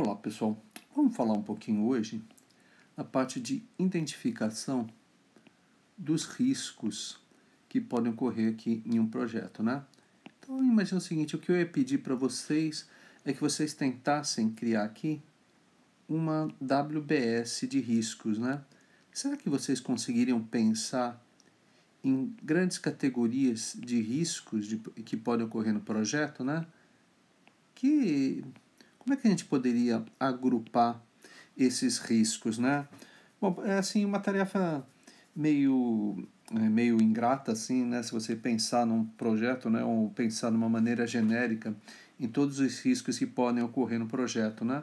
Olá pessoal, vamos falar um pouquinho hoje na parte de identificação dos riscos que podem ocorrer aqui em um projeto, né? Então imagina o seguinte, o que eu ia pedir para vocês é que vocês tentassem criar aqui uma WBS de riscos, né? Será que vocês conseguiriam pensar em grandes categorias de riscos de, que podem ocorrer no projeto, né? Que como é que a gente poderia agrupar esses riscos, né? Bom, é assim uma tarefa meio é, meio ingrata assim, né? Se você pensar num projeto, né, ou pensar de uma maneira genérica em todos os riscos que podem ocorrer no projeto, né?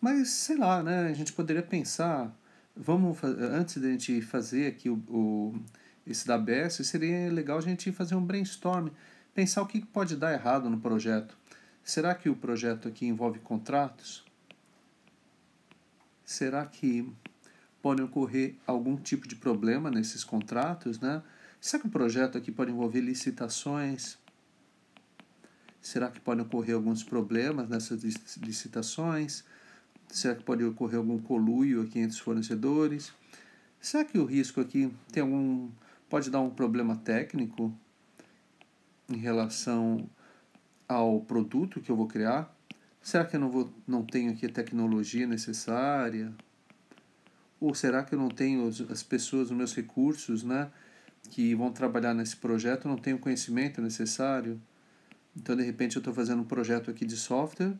Mas sei lá, né? A gente poderia pensar, vamos antes de a gente fazer aqui o, o esse da BS, seria legal a gente fazer um brainstorm, pensar o que pode dar errado no projeto. Será que o projeto aqui envolve contratos? Será que pode ocorrer algum tipo de problema nesses contratos, né? Será que o projeto aqui pode envolver licitações? Será que podem ocorrer alguns problemas nessas licitações? Será que pode ocorrer algum coluio aqui entre os fornecedores? Será que o risco aqui tem algum pode dar um problema técnico em relação ao produto que eu vou criar? Será que eu não, vou, não tenho aqui a tecnologia necessária? Ou será que eu não tenho as pessoas, os meus recursos, né? Que vão trabalhar nesse projeto, não tenho o conhecimento necessário? Então, de repente, eu estou fazendo um projeto aqui de software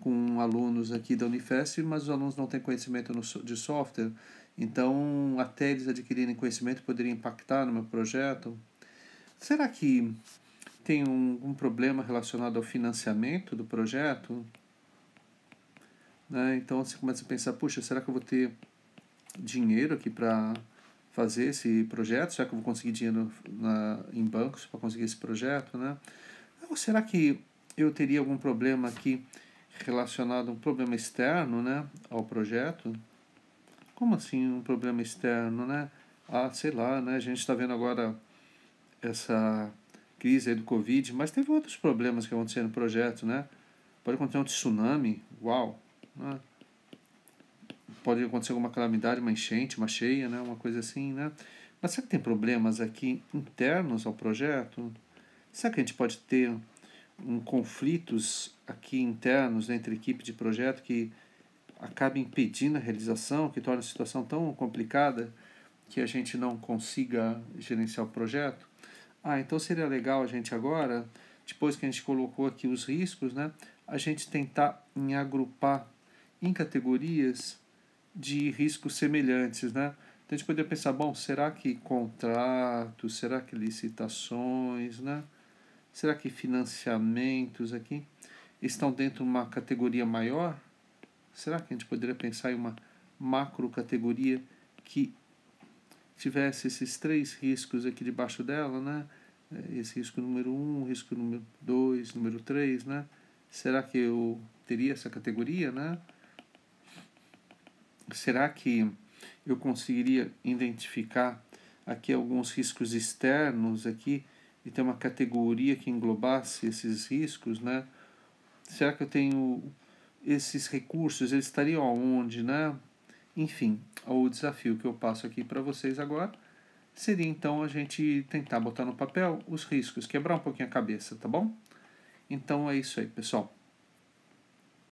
com alunos aqui da Unifesp, mas os alunos não têm conhecimento no, de software. Então, até eles adquirirem conhecimento, poderia impactar no meu projeto. Será que tem um, um problema relacionado ao financiamento do projeto, né? então você começa a pensar, puxa, será que eu vou ter dinheiro aqui para fazer esse projeto? Será que eu vou conseguir dinheiro na, em bancos para conseguir esse projeto? Né? Ou será que eu teria algum problema aqui relacionado a um problema externo né, ao projeto? Como assim um problema externo, né? Ah, sei lá, né? A gente está vendo agora essa crise do Covid, mas teve outros problemas que aconteceram no projeto, né? Pode acontecer um tsunami, uau! Né? Pode acontecer alguma calamidade, uma enchente, uma cheia, né? Uma coisa assim, né? Mas será que tem problemas aqui internos ao projeto? Será que a gente pode ter um, conflitos aqui internos entre equipe de projeto que acaba impedindo a realização, que torna a situação tão complicada que a gente não consiga gerenciar o projeto? Ah, então seria legal a gente agora, depois que a gente colocou aqui os riscos, né, a gente tentar em agrupar em categorias de riscos semelhantes, né? Então a gente poderia pensar, bom, será que contratos, será que licitações, né? Será que financiamentos aqui estão dentro de uma categoria maior? Será que a gente poderia pensar em uma macro categoria que tivesse esses três riscos aqui debaixo dela, né? É, esse risco número um, risco número dois, número três, né? Será que eu teria essa categoria, né? Será que eu conseguiria identificar aqui alguns riscos externos aqui e ter uma categoria que englobasse esses riscos, né? Será que eu tenho esses recursos, eles estariam aonde, né? Enfim, o desafio que eu passo aqui para vocês agora seria então a gente tentar botar no papel os riscos, quebrar um pouquinho a cabeça, tá bom? Então é isso aí, pessoal.